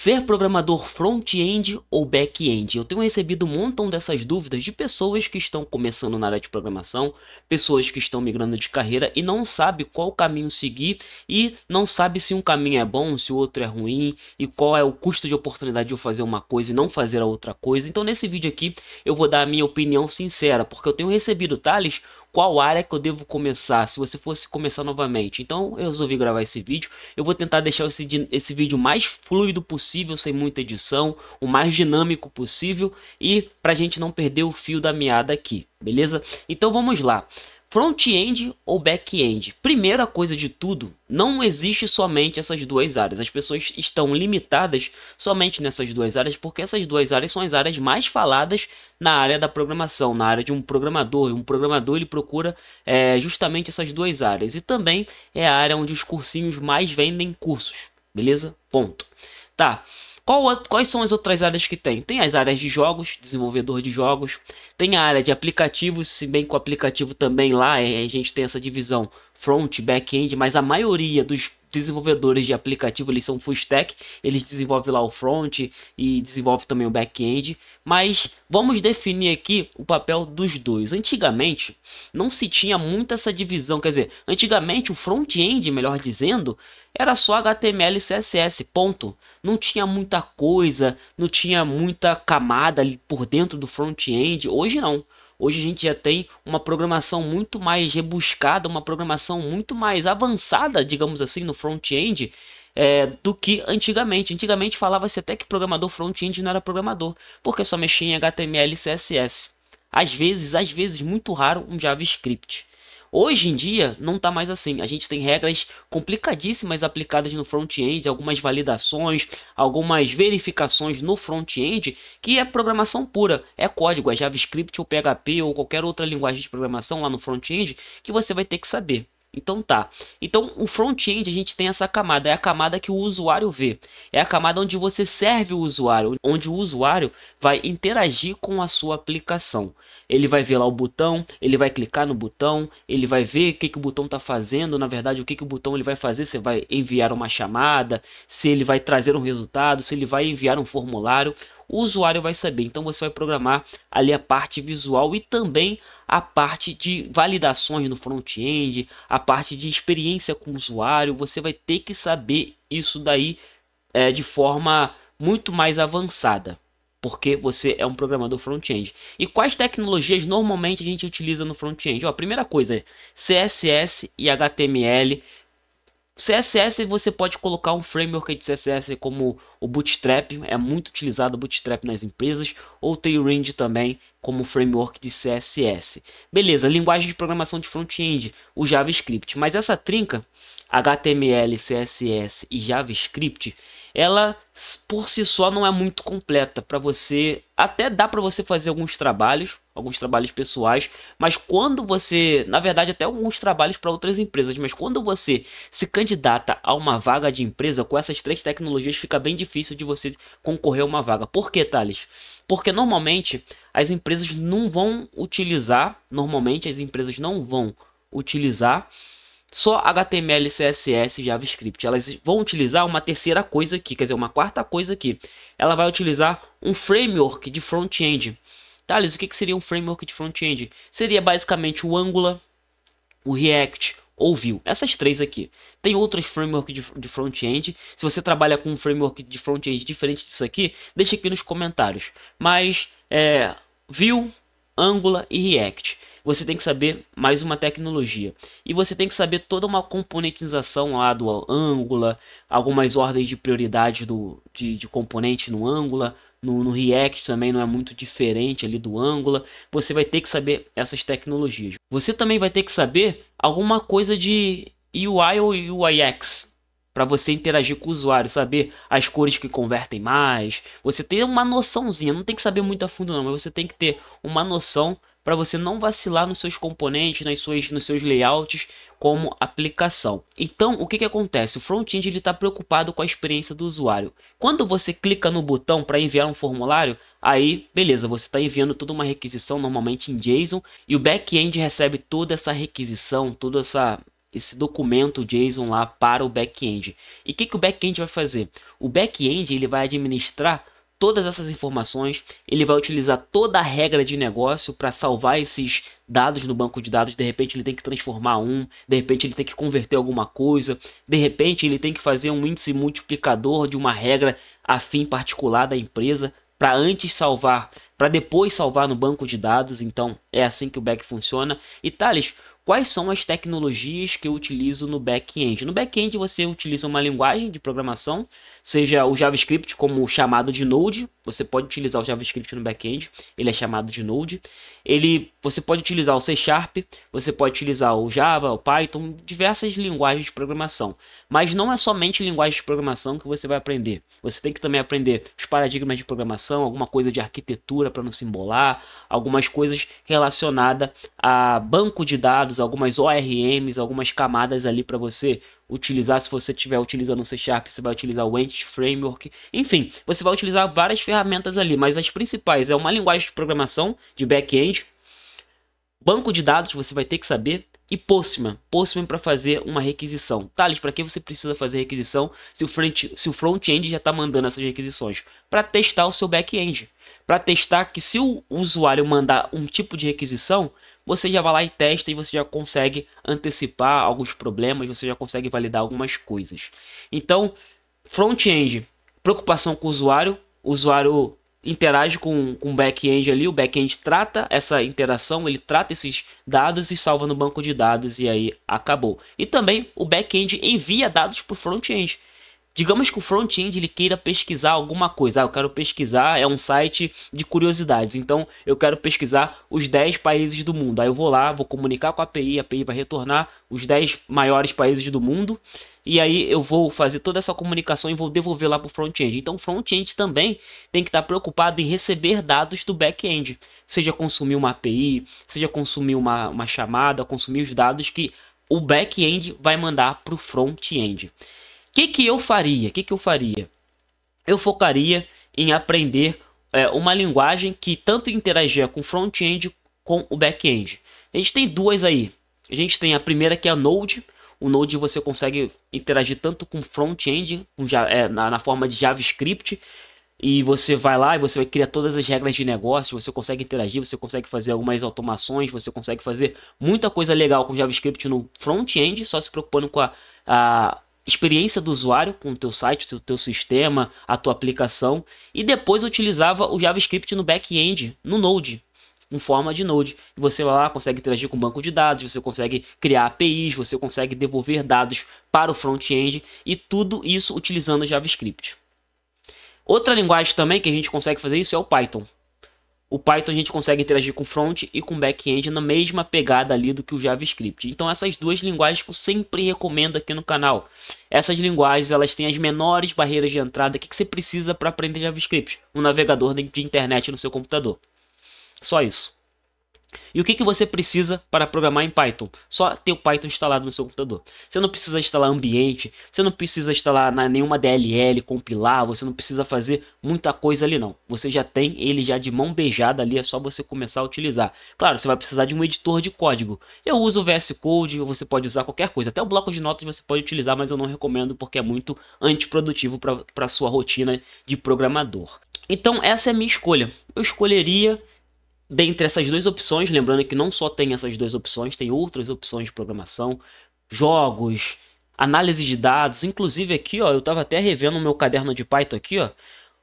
Ser programador front-end ou back-end? Eu tenho recebido um montão dessas dúvidas de pessoas que estão começando na área de programação, pessoas que estão migrando de carreira e não sabe qual caminho seguir e não sabe se um caminho é bom, se o outro é ruim e qual é o custo de oportunidade de eu fazer uma coisa e não fazer a outra coisa. Então nesse vídeo aqui eu vou dar a minha opinião sincera, porque eu tenho recebido Thales, qual área que eu devo começar se você fosse começar novamente. Então eu resolvi gravar esse vídeo. Eu vou tentar deixar esse, esse vídeo mais fluido possível, sem muita edição, o mais dinâmico possível e para a gente não perder o fio da meada aqui, beleza? Então vamos lá front-end ou back-end. Primeira coisa de tudo, não existe somente essas duas áreas. As pessoas estão limitadas somente nessas duas áreas, porque essas duas áreas são as áreas mais faladas na área da programação, na área de um programador. Um programador ele procura é, justamente essas duas áreas. E também é a área onde os cursinhos mais vendem cursos. Beleza? Ponto. Tá. Qual, quais são as outras áreas que tem? Tem as áreas de jogos, desenvolvedor de jogos, tem a área de aplicativos, se bem que o aplicativo também lá é, a gente tem essa divisão front, back-end, mas a maioria dos desenvolvedores de aplicativo, eles são full stack, eles desenvolvem lá o front e desenvolvem também o back-end, mas vamos definir aqui o papel dos dois. Antigamente não se tinha muito essa divisão, quer dizer, antigamente o front-end, melhor dizendo, era só HTML e CSS, ponto. Não tinha muita coisa, não tinha muita camada ali por dentro do front-end, hoje não. Hoje a gente já tem uma programação muito mais rebuscada, uma programação muito mais avançada, digamos assim, no front-end. É, do que antigamente. Antigamente falava-se até que programador front-end não era programador, porque só mexia em HTML e CSS. Às vezes, às vezes, muito raro, um JavaScript. Hoje em dia não está mais assim. A gente tem regras complicadíssimas aplicadas no front-end, algumas validações, algumas verificações no front-end que é programação pura, é código, é JavaScript ou PHP ou qualquer outra linguagem de programação lá no front-end que você vai ter que saber. Então tá. Então o front-end a gente tem essa camada, é a camada que o usuário vê. É a camada onde você serve o usuário, onde o usuário vai interagir com a sua aplicação. Ele vai ver lá o botão, ele vai clicar no botão, ele vai ver o que, que o botão está fazendo, na verdade o que, que o botão ele vai fazer, se vai enviar uma chamada, se ele vai trazer um resultado, se ele vai enviar um formulário o usuário vai saber. Então você vai programar ali a parte visual e também a parte de validações no front-end, a parte de experiência com o usuário. Você vai ter que saber isso daí é, de forma muito mais avançada porque você é um programador front-end. E quais tecnologias normalmente a gente utiliza no front-end? A primeira coisa é CSS e HTML CSS você pode colocar um framework de CSS como o Bootstrap, é muito utilizado o Bootstrap nas empresas, ou o Range também como framework de CSS. Beleza, linguagem de programação de front-end, o JavaScript, mas essa trinca HTML, CSS e JavaScript, ela por si só não é muito completa para você, até dá para você fazer alguns trabalhos alguns trabalhos pessoais, mas quando você, na verdade, até alguns trabalhos para outras empresas, mas quando você se candidata a uma vaga de empresa com essas três tecnologias, fica bem difícil de você concorrer a uma vaga. Por que, Thales? Porque normalmente as empresas não vão utilizar, normalmente as empresas não vão utilizar só HTML, CSS e JavaScript. Elas vão utilizar uma terceira coisa aqui, quer dizer, uma quarta coisa aqui. Ela vai utilizar um framework de front-end. Thales, o que, que seria um framework de front-end? Seria basicamente o Angular, o React ou Vue. Essas três aqui. Tem outros frameworks de, de front-end. Se você trabalha com um framework de front-end diferente disso aqui, deixa aqui nos comentários. Mas é, Vue, Angular e React. Você tem que saber mais uma tecnologia. E você tem que saber toda uma componentização lá do Angular, algumas ordens de prioridade do, de, de componente no Angular, no, no, React também não é muito diferente ali do Angular. Você vai ter que saber essas tecnologias. Você também vai ter que saber alguma coisa de UI ou UIX para você interagir com o usuário, saber as cores que convertem mais. Você tem uma noçãozinha, não tem que saber muito a fundo não, mas você tem que ter uma noção para você não vacilar nos seus componentes, nas suas, nos seus layouts como aplicação. Então, o que, que acontece? O front-end está preocupado com a experiência do usuário. Quando você clica no botão para enviar um formulário, aí, beleza, você está enviando toda uma requisição, normalmente em JSON, e o back-end recebe toda essa requisição, toda essa esse documento JSON lá para o back-end. E o que, que o back-end vai fazer? O back-end ele vai administrar todas essas informações, ele vai utilizar toda a regra de negócio para salvar esses dados no banco de dados. De repente, ele tem que transformar um, de repente, ele tem que converter alguma coisa, de repente, ele tem que fazer um índice multiplicador de uma regra a fim particular da empresa para antes salvar, para depois salvar no banco de dados. Então, é assim que o back funciona. E Thales, quais são as tecnologias que eu utilizo no back-end. No back-end você utiliza uma linguagem de programação, seja o JavaScript como chamado de Node, você pode utilizar o JavaScript no back-end, ele é chamado de Node. Ele, você pode utilizar o C Sharp, você pode utilizar o Java, o Python, diversas linguagens de programação. Mas não é somente linguagem de programação que você vai aprender. Você tem que também aprender os paradigmas de programação, alguma coisa de arquitetura para não se embolar, algumas coisas relacionadas a banco de dados, algumas ORMs, algumas camadas ali para você utilizar. Se você estiver utilizando o C Sharp, você vai utilizar o Entity Framework. Enfim, você vai utilizar várias ferramentas ali, mas as principais é uma linguagem de programação de back-end. Banco de dados você vai ter que saber, e Postman. Postman para fazer uma requisição. Thales, para que você precisa fazer requisição se o front-end front já está mandando essas requisições? Para testar o seu back-end. Para testar que se o usuário mandar um tipo de requisição, você já vai lá e testa e você já consegue antecipar alguns problemas, você já consegue validar algumas coisas. Então, front-end, preocupação com o usuário, o usuário interage com, um o back-end ali, o back-end trata essa interação, ele trata esses dados e salva no banco de dados e aí acabou. E também o back-end envia dados para o front-end. Digamos que o front-end ele queira pesquisar alguma coisa. Ah, eu quero pesquisar, é um site de curiosidades. Então, eu quero pesquisar os 10 países do mundo. Aí eu vou lá, vou comunicar com a API, a API vai retornar os 10 maiores países do mundo e aí eu vou fazer toda essa comunicação e vou devolver lá para o front-end. Então o front-end também tem que estar preocupado em receber dados do back-end, seja consumir uma API, seja consumir uma, uma chamada, consumir os dados que o back-end vai mandar para o front-end. O que, que eu faria? O que, que eu faria? Eu focaria em aprender é, uma linguagem que tanto interagia com o front-end com o back-end. A gente tem duas aí. A gente tem a primeira que é a Node, o Node você consegue interagir tanto com front-end, é, na, na forma de JavaScript, e você vai lá e você vai criar todas as regras de negócio, você consegue interagir, você consegue fazer algumas automações, você consegue fazer muita coisa legal com JavaScript no front-end, só se preocupando com a, a experiência do usuário, com o teu site, o teu, teu sistema, a tua aplicação, e depois utilizava o JavaScript no back-end, no Node, em forma de Node. E você vai lá, consegue interagir com o banco de dados, você consegue criar APIs, você consegue devolver dados para o front-end e tudo isso utilizando JavaScript. Outra linguagem também que a gente consegue fazer isso é o Python. O Python a gente consegue interagir com front e com back-end na mesma pegada ali do que o JavaScript. Então essas duas linguagens que eu sempre recomendo aqui no canal. Essas linguagens elas têm as menores barreiras de entrada que, que você precisa para aprender JavaScript, um navegador de internet no seu computador. Só isso. E o que, que você precisa para programar em Python? Só ter o Python instalado no seu computador. Você não precisa instalar ambiente, você não precisa instalar nenhuma DLL, compilar, você não precisa fazer muita coisa ali não. Você já tem ele já de mão beijada ali, é só você começar a utilizar. Claro, você vai precisar de um editor de código. Eu uso o VS Code, você pode usar qualquer coisa. Até o bloco de notas você pode utilizar, mas eu não recomendo porque é muito antiprodutivo para a sua rotina de programador. Então essa é a minha escolha. Eu escolheria dentre essas duas opções, lembrando que não só tem essas duas opções, tem outras opções de programação, jogos, análise de dados, inclusive aqui, ó, eu estava até revendo o meu caderno de Python aqui, ó,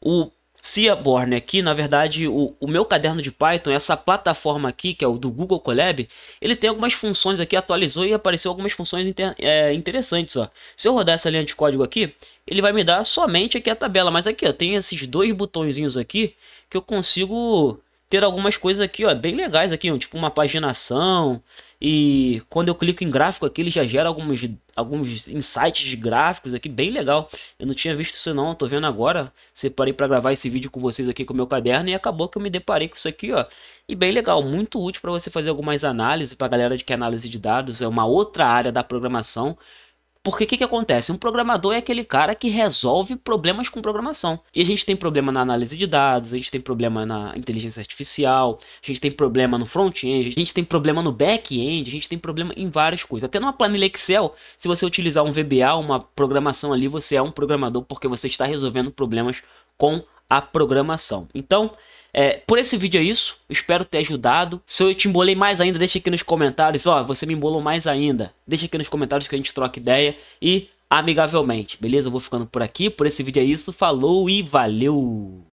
o Seaborn aqui, na verdade, o, o meu caderno de Python, essa plataforma aqui, que é o do Google Colab, ele tem algumas funções aqui, atualizou e apareceu algumas funções inter, é, interessantes. Ó. Se eu rodar essa linha de código aqui, ele vai me dar somente aqui a tabela, mas aqui ó, tem esses dois botõezinhos aqui que eu consigo ter algumas coisas aqui, ó, bem legais aqui, ó, tipo uma paginação. E quando eu clico em gráfico aqui, ele já gera alguns, alguns insights de gráficos aqui, bem legal. Eu não tinha visto isso não, tô vendo agora. Separei para gravar esse vídeo com vocês aqui com o meu caderno e acabou que eu me deparei com isso aqui, ó. E bem legal, muito útil para você fazer algumas análises, para galera de que é análise de dados é uma outra área da programação. Porque o que, que acontece? Um programador é aquele cara que resolve problemas com programação. E a gente tem problema na análise de dados, a gente tem problema na inteligência artificial, a gente tem problema no front-end, a gente tem problema no back-end, a gente tem problema em várias coisas. Até numa planilha Excel, se você utilizar um VBA, uma programação ali, você é um programador porque você está resolvendo problemas com a programação. Então, é, por esse vídeo é isso. Espero ter ajudado. Se eu te embolei mais ainda, deixa aqui nos comentários. Ó, você me embolou mais ainda. Deixa aqui nos comentários que a gente troca ideia e amigavelmente, beleza? Eu vou ficando por aqui. Por esse vídeo é isso. Falou e valeu!